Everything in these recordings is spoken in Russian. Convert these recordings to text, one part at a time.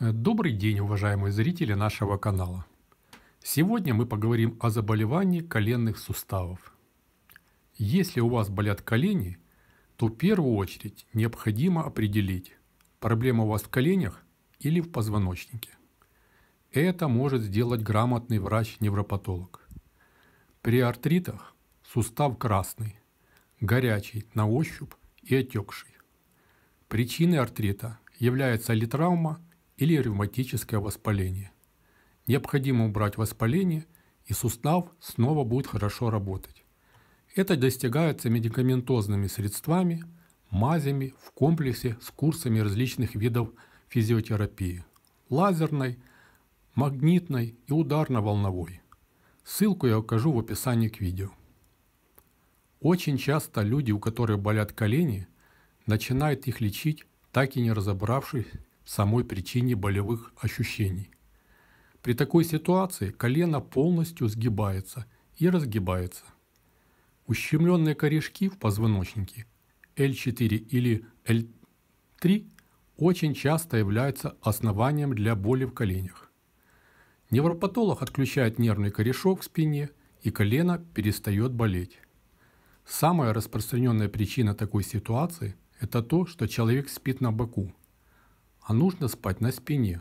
Э, добрый день, уважаемые зрители нашего канала. Сегодня мы поговорим о заболевании коленных суставов. Если у вас болят колени, то в первую очередь необходимо определить, проблема у вас в коленях или в позвоночнике. Это может сделать грамотный врач-невропатолог. При артритах сустав красный, горячий на ощупь и отекший. Причиной артрита является ли травма – или ревматическое воспаление. Необходимо убрать воспаление, и сустав снова будет хорошо работать. Это достигается медикаментозными средствами, мазями в комплексе с курсами различных видов физиотерапии – лазерной, магнитной и ударно-волновой. Ссылку я укажу в описании к видео. Очень часто люди, у которых болят колени, начинают их лечить, так и не разобравшись самой причине болевых ощущений. При такой ситуации колено полностью сгибается и разгибается. Ущемленные корешки в позвоночнике L4 или L3 очень часто являются основанием для боли в коленях. Невропатолог отключает нервный корешок в спине, и колено перестает болеть. Самая распространенная причина такой ситуации – это то, что человек спит на боку – а нужно спать на спине.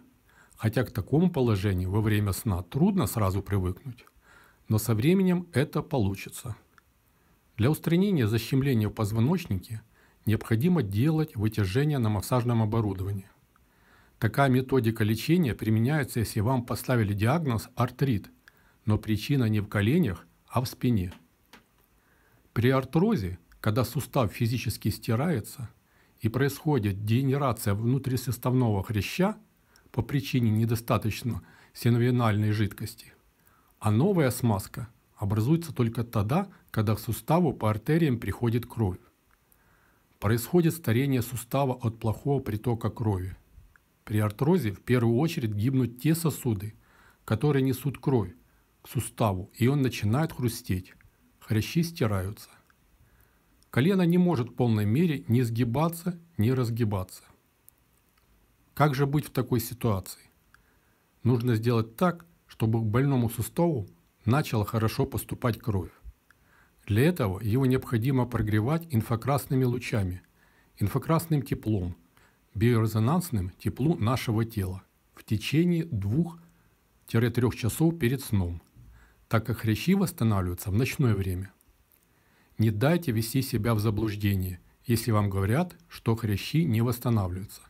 Хотя к такому положению во время сна трудно сразу привыкнуть, но со временем это получится. Для устранения защемления в позвоночнике необходимо делать вытяжение на массажном оборудовании. Такая методика лечения применяется, если вам поставили диагноз артрит, но причина не в коленях, а в спине. При артрозе, когда сустав физически стирается – и происходит дегенерация внутрисуставного хряща по причине недостаточно синовинальной жидкости, а новая смазка образуется только тогда, когда к суставу по артериям приходит кровь. Происходит старение сустава от плохого притока крови. При артрозе в первую очередь гибнут те сосуды, которые несут кровь к суставу, и он начинает хрустеть. Хрящи стираются. Колено не может в полной мере ни сгибаться, ни разгибаться. Как же быть в такой ситуации? Нужно сделать так, чтобы к больному суставу начала хорошо поступать кровь. Для этого его необходимо прогревать инфракрасными лучами, инфракрасным теплом, биорезонансным теплу нашего тела в течение 2-3 часов перед сном, так как хрящи восстанавливаются в ночное время – не дайте вести себя в заблуждение, если вам говорят, что хрящи не восстанавливаются.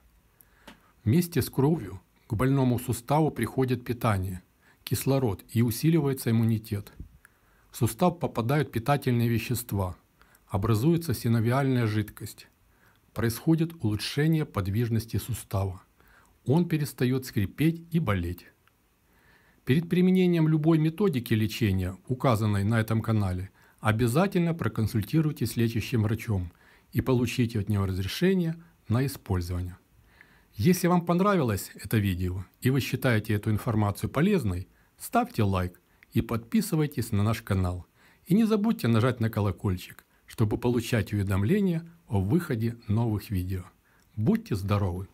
Вместе с кровью к больному суставу приходит питание, кислород и усиливается иммунитет. В сустав попадают питательные вещества, образуется синовиальная жидкость. Происходит улучшение подвижности сустава. Он перестает скрипеть и болеть. Перед применением любой методики лечения, указанной на этом канале, обязательно проконсультируйтесь с лечащим врачом и получите от него разрешение на использование. Если вам понравилось это видео и вы считаете эту информацию полезной, ставьте лайк и подписывайтесь на наш канал. И не забудьте нажать на колокольчик, чтобы получать уведомления о выходе новых видео. Будьте здоровы!